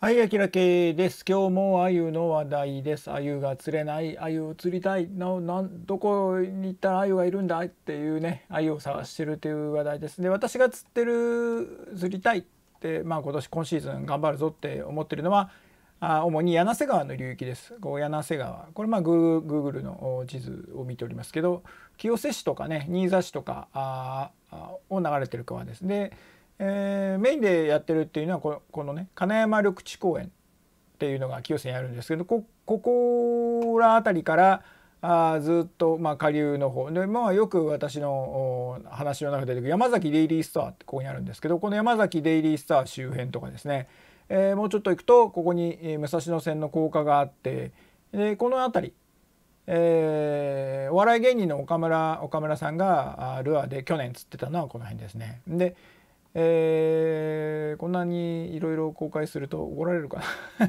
はい、あきらけです。今日もあゆの話題です。あゆが釣れない、あゆを釣りたい、ななんどこに行ったらあゆがいるんだっていうね、あゆを探してるという話題です。で、私が釣ってる、釣りたいって、まあ今年今シーズン頑張るぞって思ってるのは、あ主に柳瀬川の流域です。こう柳瀬川、これまあグーグルの地図を見ておりますけど、清瀬市とかね、新座市とかあを流れてる川です。でえー、メインでやってるっていうのはこのこのね金山緑地公園っていうのが清瀬にあるんですけどここら辺りからあずっと、まあ、下流の方で、まあ、よく私の話の中で出てくる山崎デイリーストアってここにあるんですけどこの山崎デイリーストア周辺とかですね、えー、もうちょっと行くとここに、え武蔵野線の高架があってでこの辺り、えー、お笑い芸人の岡村岡村さんがルアーで去年釣ってたのはこの辺ですね。でえー、こんなにいろいろ公開すると怒られるか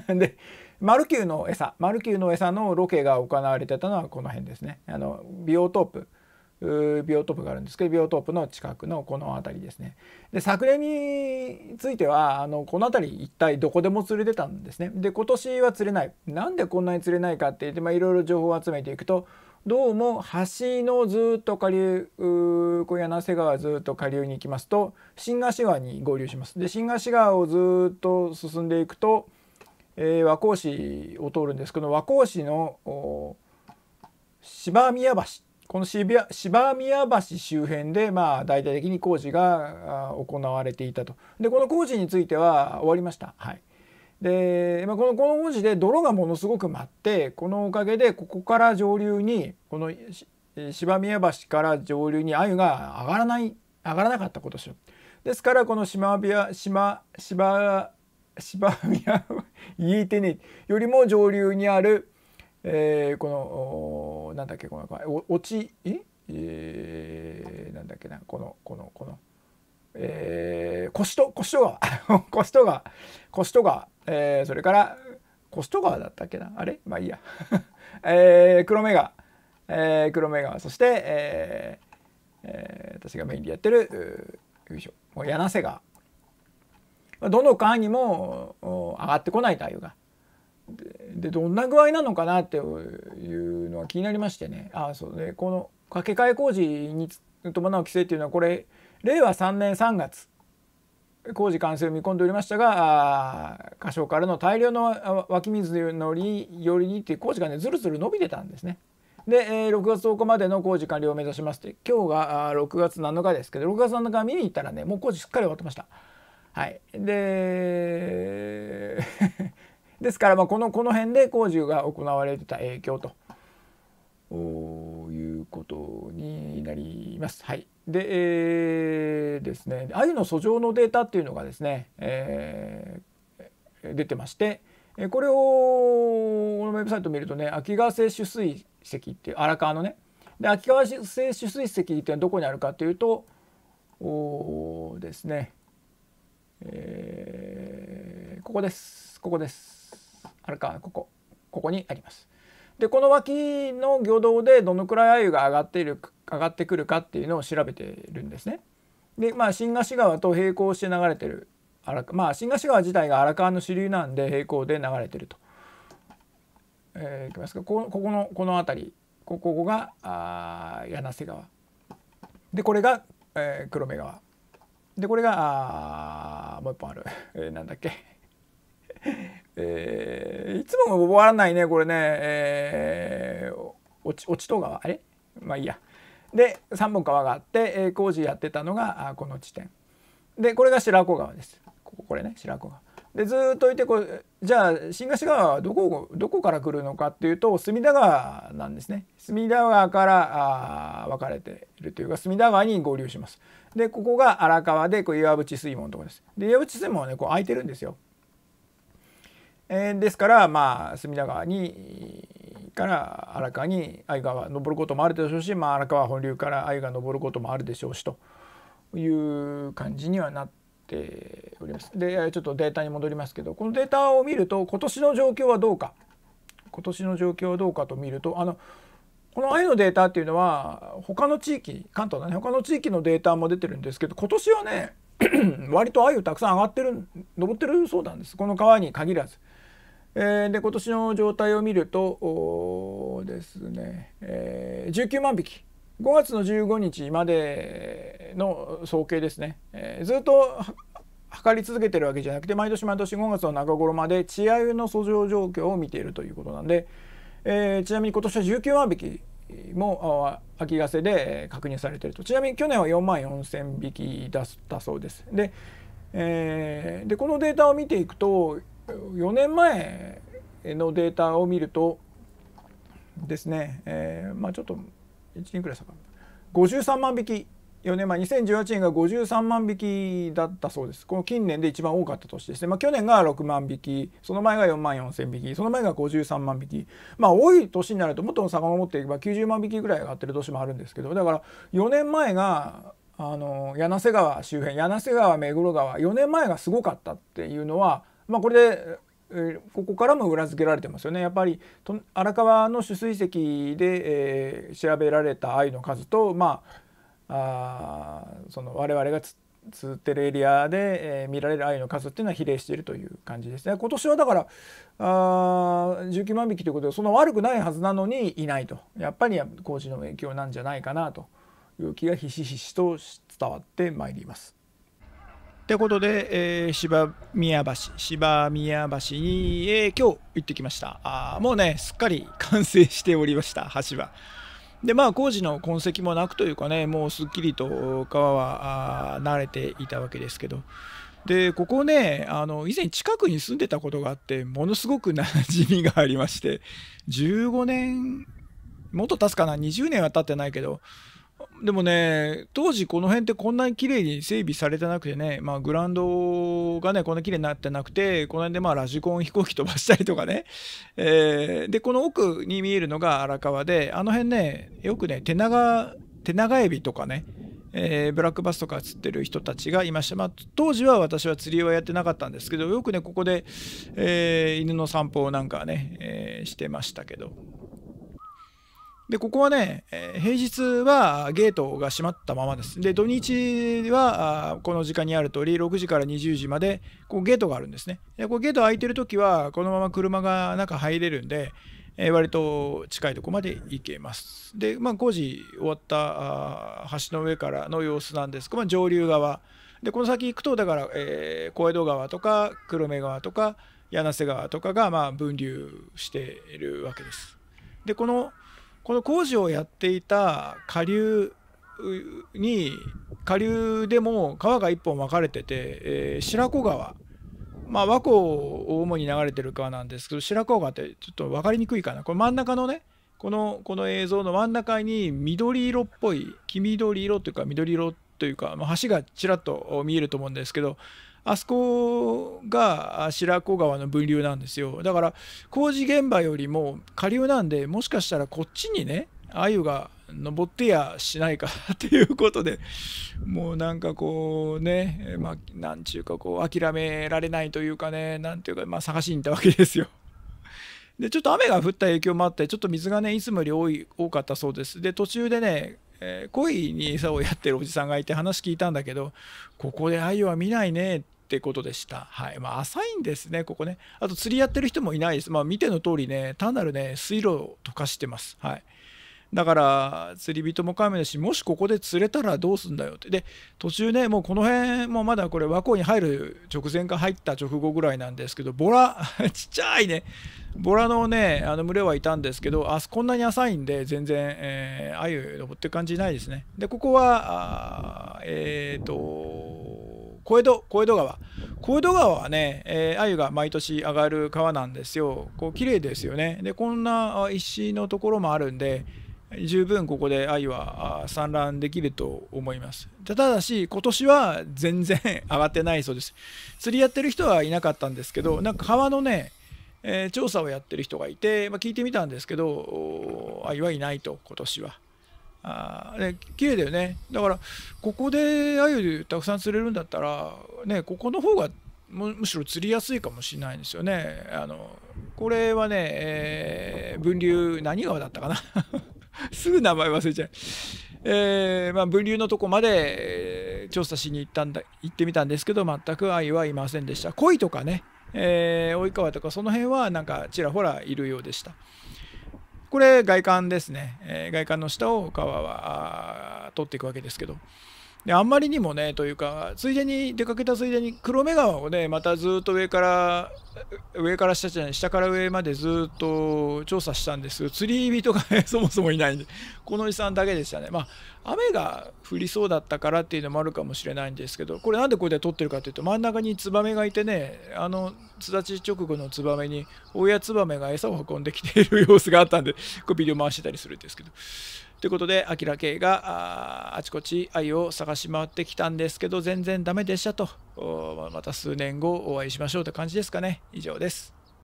な でマルキューの餌マルキューの餌のロケが行われてたのはこの辺ですねあのビオトープビオトープがあるんですけどビオトープの近くのこの辺りですねで昨年についてはあのこの辺り一体どこでも釣れてたんですねで今年は釣れないなんでこんなに釣れないかって言っていろいろ情報を集めていくとどうも橋のずっと下流こ柳瀬川ずっと下流に行きますと新河岸川に合流します。で新河岸川をずっと進んでいくと、えー、和光市を通るんですけど和光市の芝宮橋この芝宮橋周辺で、まあ、大々的に工事が行われていたとでこの工事については終わりました。はいで、まあ、このの文字で泥がものすごく舞ってこのおかげでここから上流にこの芝宮橋から上流に鮎が上がらない上がらなかったことでしょ。ですからこの島宮島島芝宮言い手によりも上流にある、えー、このなんだっけこの落ちえー、なんだっけなこのこのこのえー、コシト、コシト川、コシト川、コシト川、えー、それから、コシトがだったっけなあれまあいいや。えー、黒目が、えー、黒目が、そして、えーえー、私がメインでやってる、よいしょ、もう柳瀬川。どの川にも上がってこないというか。でどんな具合なのかなっていうのは気になりましてねああそうでこの掛け替え工事に伴う規制っていうのはこれ令和3年3月工事完成を見込んでおりましたが箇所からの大量の湧き水のよりにっていう工事がねずるずる伸びてたんですね。で、え6月10日までの工事完了を目指しまして今日が6月7日ですけど6月7日見に行ったらねもう工事すっかり終わってました。はい、で ですからまあこのこの辺で工事が行われてた影響ということになります。はいで、えー、ですねアユの遡上のデータっていうのがですね、えー、出てまして、これをこのウェブサイト見るとね秋川清取水石って荒川のねで秋川清取水石ってどこにあるかというとおですね、えー、ここですここです荒川ここここにあります。でこの脇の魚道でどのくらい鮎が上がっている上がってくるかっていうのを調べてるんですね。でまあ新河岸川と並行して流れてるまあ新河岸川自体が荒川の支流なんで並行で流れてると。えー、いきますかこここのこの辺りここがあ柳瀬川でこれが、えー、黒目川でこれがあもう一本ある、えー、なんだっけ えー、いつも終わらないね、これね。えー、落ち、落ちと川あれまあいいや。で、3本川があって、えー、工事やってたのが、あこの地点。で、これが白子川です。ここ、これね、白子川。で、ずっといてこう、じゃあ、新河岸川はどこ、どこから来るのかっていうと、隅田川なんですね。隅田川から、あ分かれているというか、隅田川に合流します。で、ここが荒川で、こう岩淵水門のとこです。で、岩淵水門はね、こう空いてるんですよ。えー、ですから、まあ、隅田川にから荒川に鮎川登ることもあるでしょうし、まあ、荒川本流から鮎が登ることもあるでしょうしという感じにはなっております。でちょっとデータに戻りますけどこのデータを見ると今年の状況はどうか今年の状況はどうかと見るとあのこの愛のデータっていうのは他の地域関東のね他の地域のデータも出てるんですけど今年はね 割と鮎たくさん上がってる登ってるそうなんですこの川に限らず。えー、で今年の状態を見るとですね、えー、19万匹5月の15日までの総計ですね、えー、ずっと測り続けてるわけじゃなくて毎年毎年5月の中頃まで稚アユの遡上状況を見ているということなんで、えー、ちなみに今年は19万匹も秋ガセで確認されているとちなみに去年は4万4,000匹だったそうです。で,、えー、でこのデータを見ていくと4年前のデータを見るとですね、えー、まあちょっと1年くらい下がる53万匹4年前2018年が53万匹だったそうですこの近年で一番多かった年ですね、まあ、去年が6万匹その前が4万4千匹その前が53万匹まあ多い年になるともっと遡っていけば90万匹ぐらい上がってる年もあるんですけどだから4年前があの柳瀬川周辺柳瀬川目黒川4年前がすごかったっていうのはまあ、これでここからも裏付けられてますよねやっぱり荒川の取水石で、えー、調べられたアの数と、まあ、あその我々が釣ってるエリアで、えー、見られるアの数っていうのは比例しているという感じですね今年はだからあ19万匹ということでそんな悪くないはずなのにいないとやっぱり工事の影響なんじゃないかなという気がひしひしと伝わってまいります。ってことで、えー、芝宮橋、芝宮橋に、えー、今日行ってきました。あもうね、すっかり完成しておりました、橋は。でまあ工事の痕跡もなくというかねもうすっきりと川は慣れていたわけですけどでここねあの以前近くに住んでたことがあってものすごく馴染みがありまして15年もっと経つかな20年は経ってないけどでもね当時この辺ってこんなに綺麗に整備されてなくてね、まあ、グラウンドがねこんな綺麗になってなくてこの辺でまあラジコン飛行機飛ばしたりとかね、えー、でこの奥に見えるのが荒川であの辺ねよくね手長手長エビとかねえー、ブラックバスとか釣ってる人たちがいました、まあ、当時は私は釣りはやってなかったんですけどよくねここで、えー、犬の散歩なんかね、えー、してましたけどで、ここはね、平日はゲートが閉まったままです。で、土日は、この時間にある通り、6時から20時まで、こうゲートがあるんですね。で、こうゲート開いてる時は、このまま車が中入れるんで、えー、割と近いとこまで行けます。で、まあ、工事終わった橋の上からの様子なんですが、まあ、上流側。で、この先行くと、だから、えー、小江戸川とか、黒目川とか、柳瀬川とかが、ま分流しているわけです。で、この、この工事をやっていた下流に下流でも川が1本分かれてて、えー、白子川まあ和光を主に流れてる川なんですけど白子川ってちょっと分かりにくいかなこれ真ん中のねこのこの映像の真ん中に緑色っぽい黄緑色というか緑色というか、ま橋がちらっと見えると思うんですけどあそこが白子川の分流なんですよだから工事現場よりも下流なんでもしかしたらこっちにね鮎が登ってやしないかっていうことでもうなんかこうねまあなんちゅうかこう諦められないというかねなんていうかまあ探しに行ったわけですよ。でちょっと雨が降った影響もあってちょっと水がねいつもより多い多かったそうです。で途中でねえー、恋に餌をやってるおじさんがいて話聞いたんだけどここで鮎は見ないねってってことでした。はい。まあ、浅いんですね、ここね。あと、釣りやってる人もいないです。まあ、見ての通りね、単なるね、水路を溶かしてます。はい。だから、釣り人も亀だし、もしここで釣れたらどうすんだよって。で、途中ね、もうこの辺もまだこれ、和光に入る直前か入った直後ぐらいなんですけど、ボラ、ちっちゃいね、ボラのね、あの群れはいたんですけど、あこんなに浅いんで、全然、えー、アユ登って感じないですね。で、ここは、あえっ、ー、と、小江戸小江戸川小江戸川はね、えー、鮎が毎年上がる川なんですよこう綺麗ですよねでこんな石のところもあるんで十分ここで鮎は産卵できると思いますただし今年は全然 上がってないそうです釣りやってる人はいなかったんですけどなんか川のねえー、調査をやってる人がいて、まあ、聞いてみたんですけど、愛はいないと、今年は。あね綺麗だよねだからここでアユたくさん釣れるんだったらねここの方がむしろ釣りやすいかもしれないんですよねあのこれはね、えー、分流何川だったかな すぐ名前忘れちゃう、えー、まあ、分流のとこまで調査しに行ったんだ行ってみたんですけど全くアユはいませんでした鯉とかね、えー、及川とかその辺はなんかちらほらいるようでした。これ外観ですね、え外観の下を川は取っていくわけですけどであんまりにもねというかついでに出かけたついでに黒目川をねまたずっと上から上から下じゃない下から上までずっと調査したんです釣り人が、ね、そもそもいないんでこのおじさんだけでしたねまあ雨が降りそうだったからっていうのもあるかもしれないんですけどこれなんでこれで撮ってるかっていうと真ん中にツバメがいてねあの巣立ち直後のツバメに親ツバメが餌を運んできている様子があったんでこうビデオ回してたりするんですけどということで、アキラ系があちこち愛を探し回ってきたんですけど、全然ダメでしたと、また数年後お会いしましょうという感じですかね。以上です。